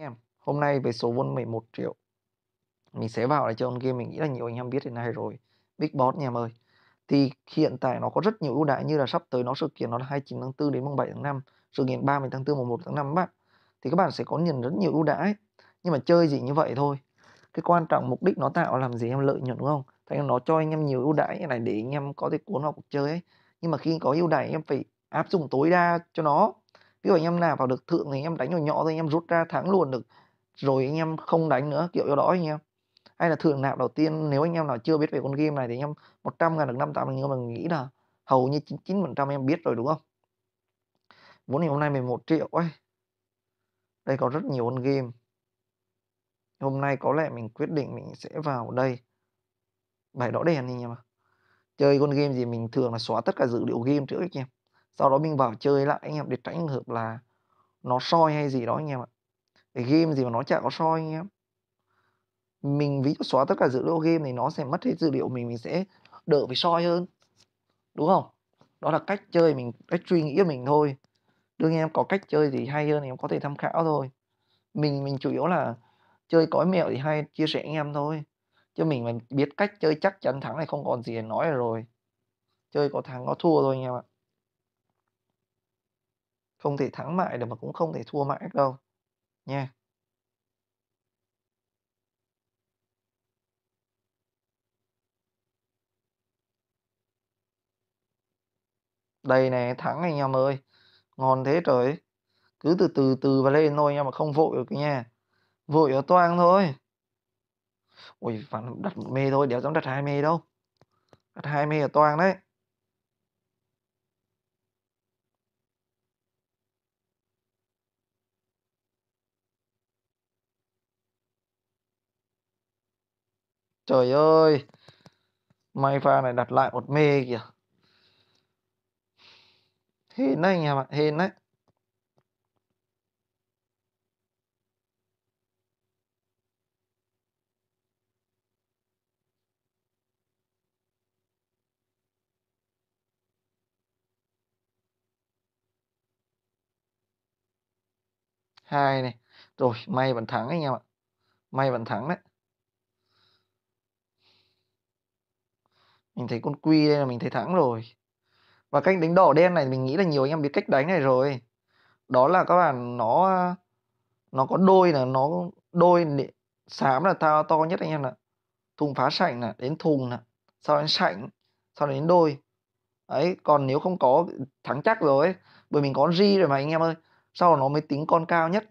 em hôm nay về số vốn 11 triệu mình sẽ vào để chơi con game mình nghĩ là nhiều anh em biết hiện nay rồi big boss nhà em ơi thì hiện tại nó có rất nhiều ưu đãi như là sắp tới nó sự kiện nó là 29 tháng 4 đến mùng 7 tháng 5 sự kiện 30 tháng 4 mùng 1 tháng 5 các bạn thì các bạn sẽ có nhận rất nhiều ưu đãi nhưng mà chơi gì như vậy thôi cái quan trọng mục đích nó tạo làm gì em lợi nhuận đúng không thành nó cho anh em nhiều ưu đãi này để anh em có thể cuốn vào cuộc chơi ấy nhưng mà khi có ưu đãi em phải áp dụng tối đa cho nó kiểu anh em nào vào được thượng thì anh em đánh nhỏ nhỏ thôi anh em rút ra thắng luôn được rồi anh em không đánh nữa kiểu do đó anh em hay là thưởng nạp đầu tiên nếu anh em nào chưa biết về con game này thì anh em 100 ngàn được 58 mình mình nghĩ là hầu như 99 phần trăm em biết rồi đúng không vốn ngày hôm nay 11 triệu ấy đây có rất nhiều con game hôm nay có lẽ mình quyết định mình sẽ vào đây bài đỏ đèn anh em ạ chơi con game gì mình thường là xóa tất cả dữ liệu game trước anh em sau đó mình vào chơi lại anh em để tránh trường hợp là nó soi hay gì đó anh em ạ cái game gì mà nó chả có soi anh em mình ví dụ xóa tất cả dữ liệu game thì nó sẽ mất hết dữ liệu mình mình sẽ đỡ phải soi hơn đúng không đó là cách chơi mình cách suy nghĩ của mình thôi đương nhiên em có cách chơi gì hay hơn thì em có thể tham khảo thôi mình mình chủ yếu là chơi cõi mẹo thì hay chia sẻ anh em thôi chứ mình mà biết cách chơi chắc chắn thắng này không còn gì để nói rồi chơi có thắng có thua thôi anh em ạ không thể thắng mãi được mà cũng không thể thua mãi đâu nha đây nè thắng anh em ơi ngon thế trời cứ từ từ từ và lên thôi nha mà không vội được nha vội ở toang thôi ui phản đặt một mê thôi đéo dám đặt hai mê đâu đặt hai mê ở toang đấy Trời ơi May pha này đặt lại một mê kìa Hên đấy anh em ạ Hên đấy hai này rồi may vẫn thắng anh em ạ may vẫn thắng đấy Mình thấy con Quy đây là mình thấy thắng rồi. Và cách đánh đỏ đen này mình nghĩ là nhiều anh em biết cách đánh này rồi. Đó là các bạn nó nó có đôi là nó đôi xám là to to nhất anh em ạ. Thùng phá sảnh là đến thùng là sau đến sảnh, sau đến đôi. ấy còn nếu không có thắng chắc rồi ấy, bởi mình có ri rồi mà anh em ơi. Sau nó mới tính con cao nhất.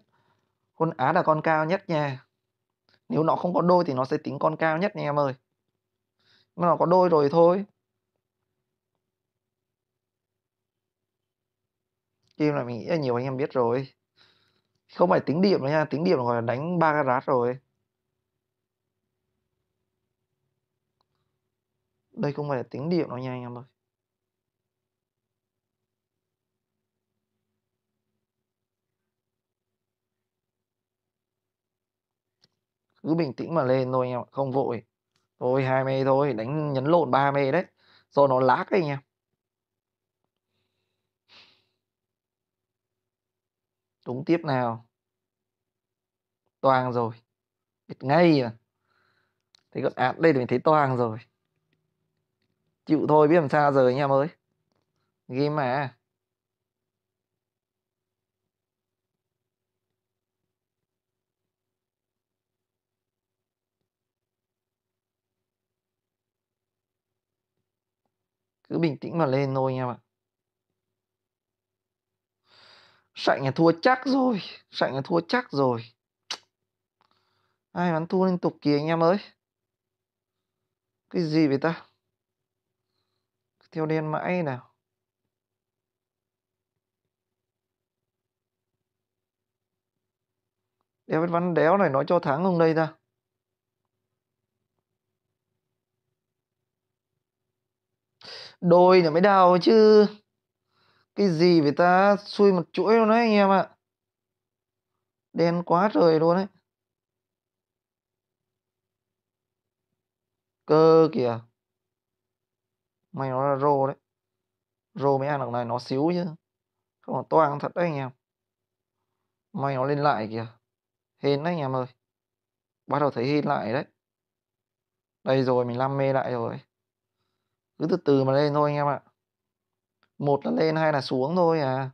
Con á là con cao nhất nha. Nếu nó không có đôi thì nó sẽ tính con cao nhất nha em ơi nó có đôi rồi thôi Kim này mình nghĩ là nhiều anh em biết rồi không phải tính điểm nữa nha tính điểm là gọi là đánh ba cái rát rồi đây không phải là tính điểm đâu nha anh em ơi cứ bình tĩnh mà lên thôi anh em không vội Thôi hai 20 thôi, đánh nhấn lộn ba 30 đấy. Do nó lag đấy anh em. Đúng tiếp nào. Toàn rồi. Biết ngay à. Thế còn ạt đây thì mình thấy toàn rồi. Chịu thôi biết làm sao giờ anh em ơi. Game mà. cứ bình tĩnh mà lên thôi nha bạn sạnh nhà thua chắc rồi sạnh nhà thua chắc rồi ai bán thua liên tục kìa anh em ơi cái gì vậy ta theo đen mãi nào đéo Văn Đéo này nói cho thắng không đây ta đồi là mới đào chứ cái gì phải ta xui một chuỗi luôn đấy anh em ạ đen quá trời luôn đấy cơ kìa mày nó là rô đấy rô mới ăn được này nó xíu chứ không là toang thật đấy anh em mày nó lên lại kìa hên đấy anh em ơi bắt đầu thấy hên lại đấy đây rồi mình làm mê lại rồi cứ từ từ mà lên thôi anh em ạ một là lên hai là xuống thôi à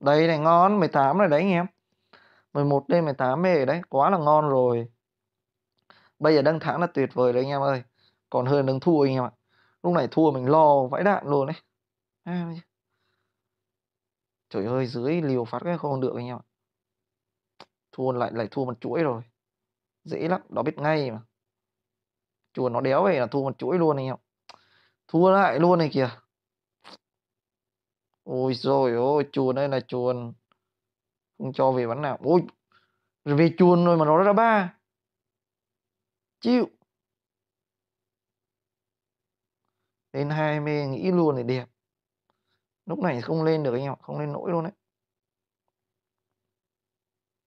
đây này ngon 18 này đấy anh em 11 đêm 18 mê đấy quá là ngon rồi bây giờ đăng thắng là tuyệt vời đấy anh em ơi còn hơn đừng thua anh em ạ lúc này thua mình lo vãi đạn luôn đấy trời ơi dưới liều phát cái không được anh em ạ thua lại lại thua một chuỗi rồi dễ lắm đó biết ngay mà chùa nó đéo về là thua một chuỗi luôn anh em thua lại luôn này kìa ôi rồi ôi chuồn đây là chuồn không cho về bắn nào ôi về chuồn rồi mà nó ra ba chịu lên hai 20 nghĩ luôn thì đẹp lúc này không lên được anh em không lên nổi luôn đấy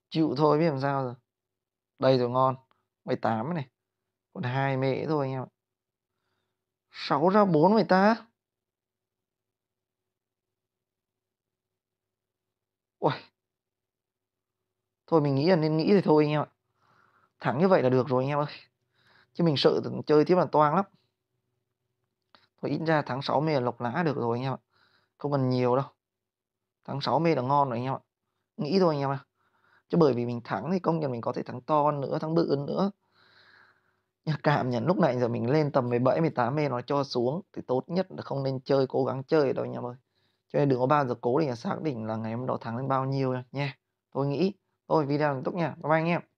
chịu thôi biết làm sao rồi đây rồi ngon 18 này còn hai mẹ thôi anh em ạ. sáu ra bốn người ta? Ôi. Thôi mình nghĩ là nên nghĩ thì thôi anh em ạ. Thắng như vậy là được rồi anh em ơi. Chứ mình sợ chơi tiếp là toang lắm. Thôi ít ra tháng 6 mê là lộc lá được rồi anh em ạ. Không cần nhiều đâu. Tháng 6 mê là ngon rồi anh em ạ. Nghĩ thôi anh em ạ. Chứ bởi vì mình thắng thì công nhận mình có thể thắng to hơn nữa, thắng bự hơn nữa. Nhạc cảm nhận lúc này giờ mình lên tầm 17, 18 mê nó cho xuống thì tốt nhất là không nên chơi, cố gắng chơi đâu anh em ơi. Cho nên đừng có bao giờ cố định xác định là ngày hôm đó thắng lên bao nhiêu nha. Tôi nghĩ, thôi video là tốt nha. Bye bye anh em.